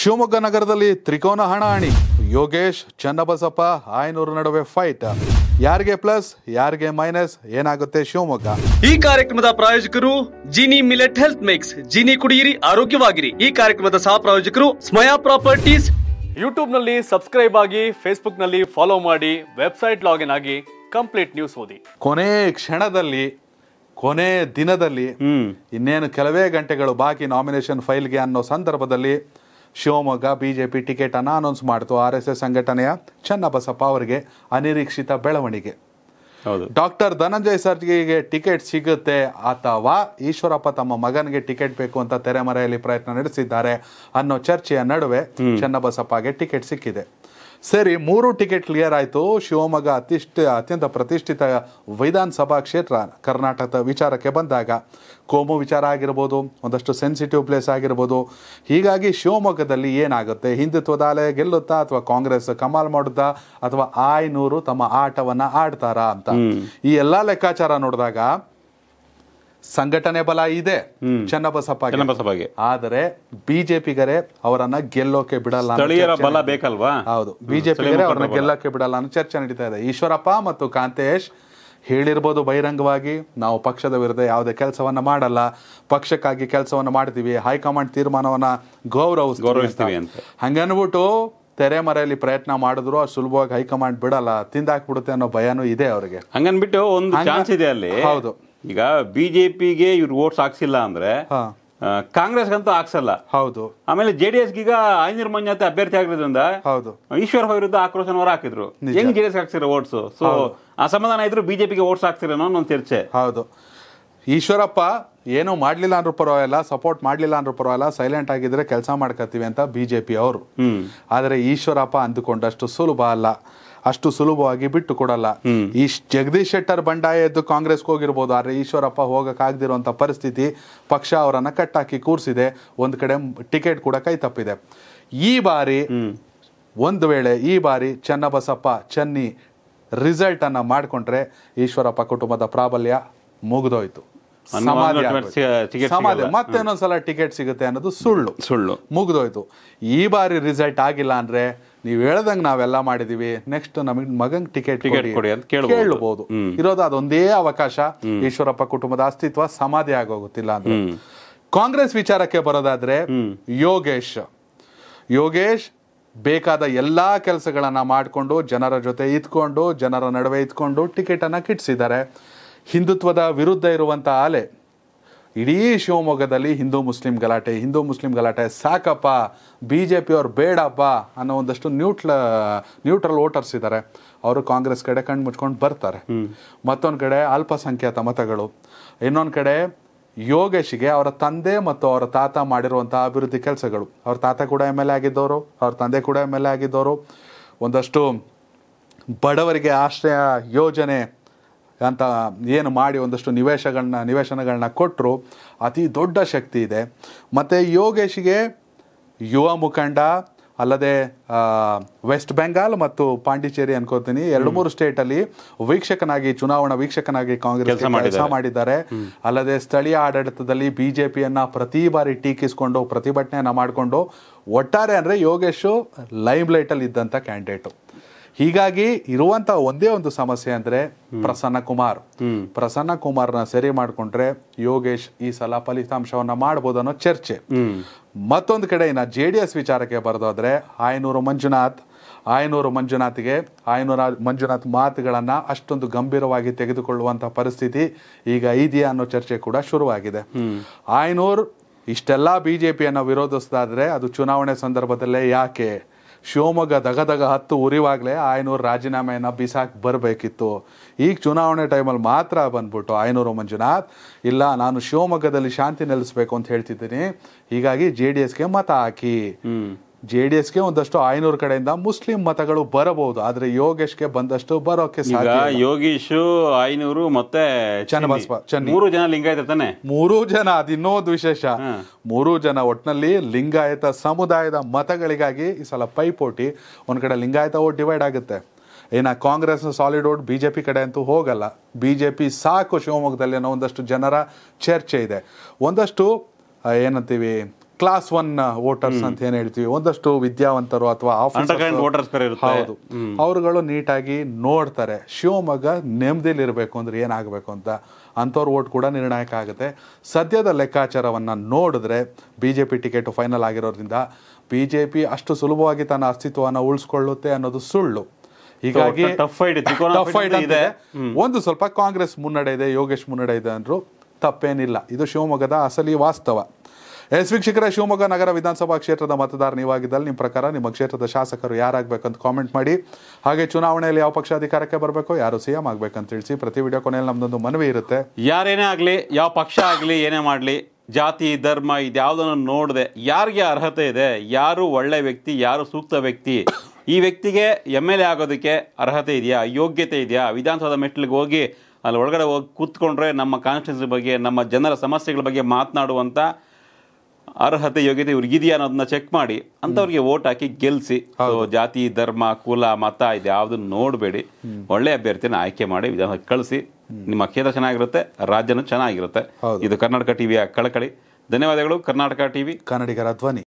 ಶಿವಮೊಗ್ಗ ನಗರದಲ್ಲಿ ತ್ರಿಕೋನ ಹಣಾಹಣಿ ಯೋಗೇಶ್ ಚನ್ನಬಸಪ್ಪ ಆಯನೂರು ನಡುವೆ ಫೈಟ್ ಯಾರಿಗೆ ಪ್ಲಸ್ ಯಾರಿಗೆ ಮೈನಸ್ ಏನಾಗುತ್ತೆ ಶಿವಮೊಗ್ಗ ಈ ಕಾರ್ಯಕ್ರಮದ ಪ್ರಾಯೋಜಕರು Jini millet health mix Jini ಕುಡಿಯಿರಿ ಆರೋಗ್ಯವಾಗಿರಿ ಈ ಕಾರ್ಯಕ್ರಮದ ಸಹ ಪ್ರಾಯೋಜಕರು ಸ್ಮಯಾ ಪ್ರಾಪರ್ಟೀಸ್ ಯೂಟ್ಯೂಬ್ ನಲ್ಲಿ ಸಬ್ಸ್ಕ್ರೈಬ್ ಆಗಿ ಫೇಸ್ಬುಕ್ ನಲ್ಲಿ ಫಾಲೋ ಮಾಡಿ ವೆಬ್ಸೈಟ್ ಲಾಗಿನ್ ಆಗಿ ಕಂಪ್ಲೀಟ್ ನ್ಯೂಸ್ ಓದಿ ಕೊನೆ ಕ್ಷಣದಲ್ಲಿ ಕೊನೆ ದಿನದಲ್ಲಿ ಇನ್ನೇನು ಕೆಲವೇ ಗಂಟೆಗಳು ಬಾಕಿ ನಾಮಿನೇಷನ್ ಫೈಲ್ಗೆ ಅನ್ನೋ ಸಂದರ್ಭದಲ್ಲಿ ಶಿವಮೊಗ್ಗ ಬಿಜೆಪಿ ಟಿಕೆಟ್ ಅನ್ನು ಅನೌನ್ಸ್ ಮಾಡಿತು ಆರ್ ಎಸ್ ಎಸ್ ಸಂಘಟನೆಯ ಚನ್ನಬಸಪ್ಪ ಅವರಿಗೆ ಅನಿರೀಕ್ಷಿತ ಬೆಳವಣಿಗೆ ಡಾಕ್ಟರ್ ಧನಂಜಯ್ ಸರ್ಜಿಗೆ ಟಿಕೆಟ್ ಸಿಗುತ್ತೆ ಅಥವಾ ಈಶ್ವರಪ್ಪ ತಮ್ಮ ಮಗನಿಗೆ ಟಿಕೆಟ್ ಬೇಕು ಅಂತ ತೆರೆಮರೆಯಲ್ಲಿ ಪ್ರಯತ್ನ ನಡೆಸಿದ್ದಾರೆ ಅನ್ನೋ ಚರ್ಚೆಯ ನಡುವೆ ಚನ್ನಬಸಪ್ಪಗೆ ಟಿಕೆಟ್ ಸಿಕ್ಕಿದೆ ಸರಿ ಮೂರು ಟಿಕೆಟ್ ಕ್ಲಿಯರ್ ಆಯಿತು ಶಿವಮೊಗ್ಗ ಅತಿಷ್ಠ ಅತ್ಯಂತ ಪ್ರತಿಷ್ಠಿತ ವಿಧಾನಸಭಾ ಕ್ಷೇತ್ರ ಕರ್ನಾಟಕದ ವಿಚಾರಕ್ಕೆ ಬಂದಾಗ ಕೋಮು ವಿಚಾರ ಆಗಿರ್ಬೋದು ಒಂದಷ್ಟು ಸೆನ್ಸಿಟಿವ್ ಪ್ಲೇಸ್ ಆಗಿರ್ಬೋದು ಹೀಗಾಗಿ ಶಿವಮೊಗ್ಗದಲ್ಲಿ ಏನಾಗುತ್ತೆ ಹಿಂದುತ್ವದ ಅಲೆ ಗೆಲ್ಲುತ್ತಾ ಅಥವಾ ಕಾಂಗ್ರೆಸ್ ಕಮಾಲ್ ಮಾಡುತ್ತಾ ಅಥವಾ ಆಯ್ನೂರು ತಮ್ಮ ಆಟವನ್ನು ಆಡ್ತಾರಾ ಅಂತ ಈ ಎಲ್ಲ ಲೆಕ್ಕಾಚಾರ ನೋಡಿದಾಗ ಸಂಘಟನೆ ಬಲ ಇದೆ ಚನ್ನಬಸಪ್ಪ ಚನ್ನಬಸಪ್ಪಗೆ ಆದರೆ ಬಿಜೆಪಿಗರೇ ಅವರನ್ನ ಗೆಲ್ಲೋಕೆ ಬಿಡಲ್ಲ ಸ್ಥಳೀಯರ ಬಲ ಬೇಕಲ್ವಾ ಹೌದು ಬಿಜೆಪಿಗರೇ ಅವರನ್ನ ಗೆಲ್ಲೋಕೆ ಬಿಡಲ್ಲ ಅನ್ನೋ ಚರ್ಚೆ ನಡೀತಾ ಇದೆ ಈಶ್ವರಪ್ಪ ಮತ್ತು ಕಾಂತೇಶ್ ಹೇಳಿರ್ಬೋದು ಬಹಿರಂಗವಾಗಿ ನಾವು ಪಕ್ಷದ ವಿರುದ್ಧ ಯಾವುದೇ ಕೆಲಸವನ್ನ ಮಾಡಲ್ಲ ಪಕ್ಷಕ್ಕಾಗಿ ಕೆಲಸವನ್ನ ಮಾಡ್ತೀವಿ ಹೈಕಮಾಂಡ್ ತೀರ್ಮಾನವನ್ನ ಗೌರವ ಗೌರವಿಸ್ತೀವಿ ಅಂತ ಹಂಗನ್ಬಿಟ್ಟು ತೆರೆಮರೆಯಲ್ಲಿ ಪ್ರಯತ್ನ ಮಾಡಿದ್ರು ಅದು ಸುಲಭವಾಗಿ ಹೈಕಮಾಂಡ್ ಬಿಡಲ್ಲ ತಿಂದಾಕ್ಬಿಡುತ್ತೆ ಅನ್ನೋ ಭಯನೂ ಇದೆ ಅವರಿಗೆ ಹಂಗನ್ಬಿಟ್ಟು ಒಂದು ಚಾನ್ಸ್ ಇದೆ ಅಲ್ಲಿ ಹೌದು ಈಗ ಬಿಜೆಪಿಗೆ ಜೆ ಇವ್ರು ಓಟ್ಸ್ ಹಾಕ್ಸಿಲ್ಲ ಅಂದ್ರೆ ಕಾಂಗ್ರೆಸ್ಗಂತೂ ಹಾಕ್ಸಲ್ಲ ಹೌದು ಆಮೇಲೆ ಜೆ ಡಿ ಎಸ್ಗೀಗ ಐನೂರು ಅಭ್ಯರ್ಥಿ ಆಗಿರೋದ್ರಿಂದ ಹೌದು ಈಶ್ವರ ವಿರುದ್ಧ ಅವರು ಹಾಕಿದ್ರು ಹೆಂಗ್ ಜೆ ಡಿ ಎಸ್ ಹಾಕ್ಸಿರ ಓಟ್ಸ್ ಸೊ ಅಸಮಾಧಾನ ಇದ್ರು ಬಿಜೆಪಿಗೆ ಓಟ್ಸ್ ಹಾಕ್ಸಿರೋ ಒಂದು ಚರ್ಚೆ ಹೌದು ಈಶ್ವರಪ್ಪ ಏನೂ ಮಾಡ್ಲಿಲ್ಲ ಅಂದ್ರೂ ಪರವಾಗಿಲ್ಲ ಸಪೋರ್ಟ್ ಮಾಡ್ಲಿಲ್ಲ ಅಂದ್ರೂ ಪರವಾಗಿಲ್ಲ ಸೈಲೆಂಟ್ ಆಗಿದ್ರೆ ಕೆಲಸ ಮಾಡ್ಕತ್ತೀವಿ ಅಂತ ಬಿಜೆಪಿ ಅವರು ಆದರೆ ಈಶ್ವರಪ್ಪ ಅಂದುಕೊಂಡಷ್ಟು ಸುಲಭ ಅಲ್ಲ ಅಷ್ಟು ಸುಲಭವಾಗಿ ಬಿಟ್ಟು ಕೊಡಲ್ಲ ಈ ಜಗದೀಶ್ ಶೆಟ್ಟರ್ ಬಂಡಾಯ ಎದ್ದು ಕಾಂಗ್ರೆಸ್ ಹೋಗಿರ್ಬೋದು ಆದ್ರೆ ಈಶ್ವರಪ್ಪ ಆಗದಿರುವಂತ ಪರಿಸ್ಥಿತಿ ಪಕ್ಷ ಅವರನ್ನ ಕಟ್ಟಾಕಿ ಕೂರಿಸಿದೆ ಒಂದ್ ಕಡೆ ಟಿಕೆಟ್ ಕೂಡ ಕೈ ತಪ್ಪಿದೆ ಈ ಬಾರಿ ಒಂದು ವೇಳೆ ಈ ಬಾರಿ ಚನ್ನಬಸಪ್ಪ ಚನ್ನಿ ರಿಸಲ್ಟ್ ಅನ್ನ ಮಾಡಿಕೊಂಡ್ರೆ ಈಶ್ವರಪ್ಪ ಕುಟುಂಬದ ಪ್ರಾಬಲ್ಯ ಮುಗಿದೋಯ್ತು ಸಮಾಧಿ ಸಲ ಟಿಕೆಟ್ ಸಿಗುತ್ತೆ ಅನ್ನೋದು ಸುಳ್ಳು ಸುಳ್ಳು ಮುಗಿದೋಯ್ತು ಈ ಬಾರಿ ರಿಸಲ್ಟ್ ಆಗಿಲ್ಲ ಅಂದ್ರೆ ನೀವು ಹೇಳ್ದಂಗೆ ನಾವೆಲ್ಲ ಮಾಡಿದೀವಿ ನೆಕ್ಸ್ಟ್ ನಮಗೆ ಮಗಂಗೆ ಟಿಕೆಟ್ ಕೊಡಿ ಅಂತ ಕೇಳಬಹುದು ಇರೋದು ಅದೊಂದೇ ಅವಕಾಶ ಈಶ್ವರಪ್ಪ ಕುಟುಂಬದ ಅಸ್ತಿತ್ವ ಸಮಾಧಿ ಆಗೋಗುತ್ತಿಲ್ಲ ಅಂತ ಕಾಂಗ್ರೆಸ್ ವಿಚಾರಕ್ಕೆ ಬರೋದಾದ್ರೆ ಯೋಗೇಶ್ ಯೋಗೇಶ್ ಬೇಕಾದ ಎಲ್ಲಾ ಕೆಲಸಗಳನ್ನ ಮಾಡಿಕೊಂಡು ಜನರ ಜೊತೆ ಇದ್ಕೊಂಡು ಜನರ ನಡುವೆ ಇದ್ಕೊಂಡು ಅನ್ನ ಕಿಟ್ಸಿದ್ದಾರೆ ಹಿಂದುತ್ವದ ವಿರುದ್ಧ ಇರುವಂತಹ ಆಲೆ ಇಡೀ ಶಿವಮೊಗ್ಗದಲ್ಲಿ ಹಿಂದೂ ಮುಸ್ಲಿಂ ಗಲಾಟೆ ಹಿಂದೂ ಮುಸ್ಲಿಂ ಗಲಾಟೆ ಸಾಕಪ್ಪ ಬಿ ಜೆ ಪಿಯವ್ರು ಬೇಡಪ್ಪ ಅನ್ನೋ ಒಂದಷ್ಟು ನ್ಯೂಟ್ರಲ್ ನ್ಯೂಟ್ರಲ್ ವೋಟರ್ಸ್ ಇದ್ದಾರೆ ಅವರು ಕಾಂಗ್ರೆಸ್ ಕಡೆ ಕಣ್ಣು ಮುಚ್ಕೊಂಡು ಬರ್ತಾರೆ ಮತ್ತೊಂದು ಕಡೆ ಅಲ್ಪಸಂಖ್ಯಾತ ಮತಗಳು ಇನ್ನೊಂದು ಕಡೆ ಯೋಗೇಶ್ಗೆ ಅವರ ತಂದೆ ಮತ್ತು ಅವರ ತಾತ ಮಾಡಿರುವಂತಹ ಅಭಿವೃದ್ಧಿ ಕೆಲಸಗಳು ಅವ್ರ ತಾತ ಕೂಡ ಎಮ್ ಎಲ್ ಎ ಆಗಿದ್ದವರು ಅವ್ರ ತಂದೆ ಕೂಡ ಎಮ್ ಎಲ್ ಎ ಆಗಿದ್ದವರು ಒಂದಷ್ಟು ಬಡವರಿಗೆ ಆಶ್ರಯ ಯೋಜನೆ ಅಂತ ಏನು ಮಾಡಿ ಒಂದಷ್ಟು ನಿವೇಶಗಳನ್ನ ನಿವೇಶನಗಳನ್ನ ಕೊಟ್ಟರು ಅತಿ ದೊಡ್ಡ ಶಕ್ತಿ ಇದೆ ಮತ್ತು ಯೋಗೇಶ್ಗೆ ಯುವ ಮುಖಂಡ ಅಲ್ಲದೆ ವೆಸ್ಟ್ ಬೆಂಗಾಲ್ ಮತ್ತು ಪಾಂಡಿಚೇರಿ ಅನ್ಕೋತೀನಿ ಎರಡು ಮೂರು ಸ್ಟೇಟಲ್ಲಿ ವೀಕ್ಷಕನಾಗಿ ಚುನಾವಣಾ ವೀಕ್ಷಕನಾಗಿ ಕಾಂಗ್ರೆಸ್ ಕೆಲಸ ಮಾಡಿದ್ದಾರೆ ಅಲ್ಲದೆ ಸ್ಥಳೀಯ ಆಡಳಿತದಲ್ಲಿ ಪಿಯನ್ನು ಪ್ರತಿ ಬಾರಿ ಟೀಕಿಸಿಕೊಂಡು ಪ್ರತಿಭಟನೆಯನ್ನ ಮಾಡಿಕೊಂಡು ಒಟ್ಟಾರೆ ಅಂದರೆ ಯೋಗೇಶು ಲೈಮ್ ಲೈಟಲ್ಲಿ ಇದ್ದಂಥ ಕ್ಯಾಂಡಿಡೇಟು ಹೀಗಾಗಿ ಇರುವಂತಹ ಒಂದೇ ಒಂದು ಸಮಸ್ಯೆ ಅಂದ್ರೆ ಪ್ರಸನ್ನ ಕುಮಾರ್ ಪ್ರಸನ್ನ ನ ಸರಿ ಮಾಡಿಕೊಂಡ್ರೆ ಯೋಗೇಶ್ ಈ ಸಲ ಫಲಿತಾಂಶವನ್ನ ಮಾಡಬಹುದು ಅನ್ನೋ ಚರ್ಚೆ ಮತ್ತೊಂದು ಕಡೆ ಇನ್ನ ಜೆ ಡಿ ಎಸ್ ವಿಚಾರಕ್ಕೆ ಬರೆದೋದ್ರೆ ಆಯನೂರು ಮಂಜುನಾಥ್ ಆಯನೂರು ಮಂಜುನಾಥ್ಗೆ ಆಯನೂರ ಮಂಜುನಾಥ್ ಮಾತುಗಳನ್ನ ಅಷ್ಟೊಂದು ಗಂಭೀರವಾಗಿ ತೆಗೆದುಕೊಳ್ಳುವಂತಹ ಪರಿಸ್ಥಿತಿ ಈಗ ಇದೆಯಾ ಅನ್ನೋ ಚರ್ಚೆ ಕೂಡ ಶುರುವಾಗಿದೆ ಆಯನೂರ್ ಇಷ್ಟೆಲ್ಲಾ ಬಿಜೆಪಿಯನ್ನು ವಿರೋಧಿಸದಾದ್ರೆ ಅದು ಚುನಾವಣೆ ಸಂದರ್ಭದಲ್ಲೇ ಯಾಕೆ ಶಿವಮೊಗ್ಗ ದಗದಗ ಹತ್ತು ಉರಿವಾಗಲೇ ಆಯನೂರು ರಾಜೀನಾಮೆಯನ್ನ ಬಿಸಾಕ್ ಬರಬೇಕಿತ್ತು ಈಗ ಚುನಾವಣೆ ಟೈಮಲ್ಲಿ ಮಾತ್ರ ಬಂದ್ಬಿಟ್ಟು ಆಯನೂರು ಮಂಜುನಾಥ್ ಇಲ್ಲ ನಾನು ಶಿವಮೊಗ್ಗದಲ್ಲಿ ಶಾಂತಿ ನೆಲೆಸಬೇಕು ಅಂತ ಹೇಳ್ತಿದ್ದೀನಿ ಹೀಗಾಗಿ ಜೆ ಡಿ ಎಸ್ಗೆ ಮತ ಹಾಕಿ ಜೆ ಡಿ ಎಸ್ಗೆ ಒಂದಷ್ಟು ಐನೂರು ಕಡೆಯಿಂದ ಮುಸ್ಲಿಂ ಮತಗಳು ಬರಬಹುದು ಆದ್ರೆ ಯೋಗೇಶ್ಗೆ ಬಂದಷ್ಟು ಬರೋಕೆ ಸಾಧ್ಯ ಯೋಗೀಶ್ ಆಯನೂರು ಮತ್ತೆ ಮೂರು ಜನ ಲಿಂಗಾಯತ ತಾನೆ ಮೂರು ಜನ ಅದಿನ್ನೊಂದು ವಿಶೇಷ ಮೂರು ಜನ ಒಟ್ನಲ್ಲಿ ಲಿಂಗಾಯತ ಸಮುದಾಯದ ಮತಗಳಿಗಾಗಿ ಈ ಸಲ ಪೈಪೋಟಿ ಒಂದ್ ಕಡೆ ಲಿಂಗಾಯತ ಓಟ್ ಡಿವೈಡ್ ಆಗುತ್ತೆ ಏನ ಕಾಂಗ್ರೆಸ್ ಸಾಲಿಡ್ ಓಟ್ ಬಿಜೆಪಿ ಕಡೆ ಅಂತೂ ಹೋಗಲ್ಲ ಬಿಜೆಪಿ ಸಾಕು ಶಿವಮೊಗ್ಗದಲ್ಲಿ ಅನ್ನೋ ಒಂದಷ್ಟು ಜನರ ಚರ್ಚೆ ಇದೆ ಒಂದಷ್ಟು ಏನಂತೀವಿ ಕ್ಲಾಸ್ ಒನ್ ವೋಟರ್ಸ್ ಅಂತ ಏನು ಹೇಳ್ತೀವಿ ಒಂದಷ್ಟು ವಿದ್ಯಾವಂತರು ಅಥವಾ ಹೌದು ಅವರುಗಳು ನೀಟಾಗಿ ನೋಡ್ತಾರೆ ಶಿವಮೊಗ್ಗ ನೆಮ್ಮದಿಲಿ ಇರಬೇಕು ಅಂದ್ರೆ ಏನಾಗಬೇಕು ಅಂತ ಅಂಥವ್ರ ಓಟ್ ಕೂಡ ನಿರ್ಣಾಯಕ ಆಗುತ್ತೆ ಸದ್ಯದ ಲೆಕ್ಕಾಚಾರವನ್ನು ನೋಡಿದ್ರೆ ಬಿಜೆಪಿ ಟಿಕೆಟ್ ಫೈನಲ್ ಆಗಿರೋದ್ರಿಂದ ಬಿಜೆಪಿ ಅಷ್ಟು ಸುಲಭವಾಗಿ ತನ್ನ ಅಸ್ತಿತ್ವವನ್ನು ಉಳಿಸ್ಕೊಳ್ಳುತ್ತೆ ಅನ್ನೋದು ಸುಳ್ಳು ಹೀಗಾಗಿ ಇದೆ ಒಂದು ಸ್ವಲ್ಪ ಕಾಂಗ್ರೆಸ್ ಮುನ್ನಡೆ ಇದೆ ಯೋಗೇಶ್ ಮುನ್ನಡೆ ಇದೆ ಅಂದ್ರು ತಪ್ಪೇನಿಲ್ಲ ಇದು ಶಿವಮೊಗ್ಗದ ಅಸಲಿ ವಾಸ್ತವ ಎಸ್ ವೀಕ್ಷಕರ ಶಿವಮೊಗ್ಗ ನಗರ ವಿಧಾನಸಭಾ ಕ್ಷೇತ್ರದ ಮತದಾರ ನೀವಾಗಿದ್ದಲ್ಲಿ ನಿಮ್ಮ ಪ್ರಕಾರ ನಿಮ್ಮ ಕ್ಷೇತ್ರದ ಶಾಸಕರು ಯಾರಾಗಬೇಕಂತ ಕಾಮೆಂಟ್ ಮಾಡಿ ಹಾಗೆ ಚುನಾವಣೆಯಲ್ಲಿ ಯಾವ ಪಕ್ಷ ಅಧಿಕಾರಕ್ಕೆ ಬರಬೇಕು ಯಾರು ಸಿ ಎಂ ಆಗಬೇಕಂತ ತಿಳಿಸಿ ಪ್ರತಿ ವಿಡಿಯೋ ಕೊನೆಯಲ್ಲಿ ನಮ್ಮದೊಂದು ಮನವಿ ಇರುತ್ತೆ ಯಾರೇನೇ ಆಗಲಿ ಯಾವ ಪಕ್ಷ ಆಗಲಿ ಏನೇ ಮಾಡಲಿ ಜಾತಿ ಧರ್ಮ ಇದ್ಯಾವುದನ್ನು ನೋಡದೆ ಯಾರಿಗೆ ಅರ್ಹತೆ ಇದೆ ಯಾರು ಒಳ್ಳೆ ವ್ಯಕ್ತಿ ಯಾರು ಸೂಕ್ತ ವ್ಯಕ್ತಿ ಈ ವ್ಯಕ್ತಿಗೆ ಎಮ್ ಎಲ್ ಎ ಆಗೋದಕ್ಕೆ ಅರ್ಹತೆ ಇದೆಯಾ ಯೋಗ್ಯತೆ ಇದೆಯಾ ವಿಧಾನಸೌಧ ಮೆಟ್ಲಿಗೆ ಹೋಗಿ ಅಲ್ಲಿ ಒಳಗಡೆ ಹೋಗಿ ಕೂತ್ಕೊಂಡ್ರೆ ನಮ್ಮ ಕಾನ್ಸ್ಟಿಟ್ಯೂನ್ಸಿ ಬಗ್ಗೆ ನಮ್ಮ ಜನರ ಸಮಸ್ಯೆಗಳ ಬಗ್ಗೆ ಮಾತನಾಡುವಂಥ ಅರ್ಹತೆ ಯೋಗ್ಯತೆ ಇವ್ರಿಗಿದೆಯಾ ಅನ್ನೋದನ್ನ ಚೆಕ್ ಮಾಡಿ ಅಂತವ್ರಿಗೆ ವೋಟ್ ಹಾಕಿ ಗೆಲ್ಸಿ ಜಾತಿ ಧರ್ಮ ಕುಲ ಮತ ಇದು ಯಾವ್ದನ್ನ ನೋಡಬೇಡಿ ಒಳ್ಳೆ ಅಭ್ಯರ್ಥಿನ ಆಯ್ಕೆ ಮಾಡಿ ಕಳಿಸಿ ನಿಮ್ಮ ಕ್ಷೇತ್ರ ಚೆನ್ನಾಗಿರುತ್ತೆ ರಾಜ್ಯನೂ ಚೆನ್ನಾಗಿರುತ್ತೆ ಇದು ಕರ್ನಾಟಕ ಟಿವಿಯ ಕಳಕಳಿ ಧನ್ಯವಾದಗಳು ಕರ್ನಾಟಕ ಟಿವಿ ಕನ್ನಡಿಗರ ಧ್ವನಿ